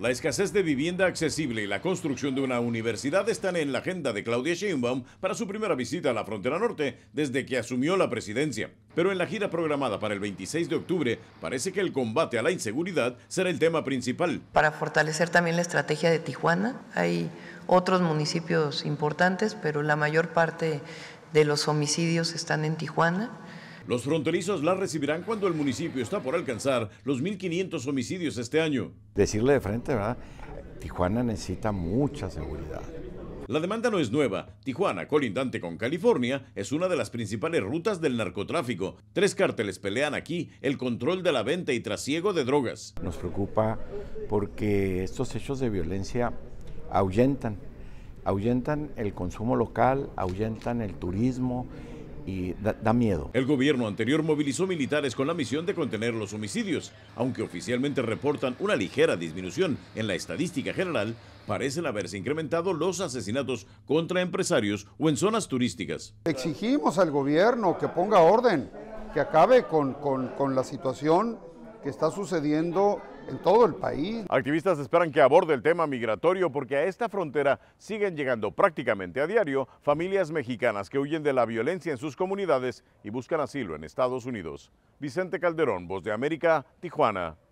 La escasez de vivienda accesible y la construcción de una universidad están en la agenda de Claudia Sheinbaum para su primera visita a la frontera norte desde que asumió la presidencia. Pero en la gira programada para el 26 de octubre parece que el combate a la inseguridad será el tema principal. Para fortalecer también la estrategia de Tijuana, hay otros municipios importantes, pero la mayor parte de los homicidios están en Tijuana los fronterizos la recibirán cuando el municipio está por alcanzar los 1.500 homicidios este año. Decirle de frente, ¿verdad? Tijuana necesita mucha seguridad. La demanda no es nueva. Tijuana, colindante con California, es una de las principales rutas del narcotráfico. Tres cárteles pelean aquí el control de la venta y trasiego de drogas. Nos preocupa porque estos hechos de violencia ahuyentan, ahuyentan el consumo local, ahuyentan el turismo da, miedo. El gobierno anterior movilizó militares con la misión de contener los homicidios. Aunque oficialmente reportan una ligera disminución en la estadística general, parecen haberse incrementado los asesinatos contra empresarios o en zonas turísticas. Exigimos al gobierno que ponga orden, que acabe con, con la situación que está sucediendo en todo el país. Activistas esperan que aborde el tema migratorio porque a esta frontera siguen llegando prácticamente a diario familias mexicanas que huyen de la violencia en sus comunidades y buscan asilo en Estados Unidos. Vicente Calderón, Voz de América, Tijuana.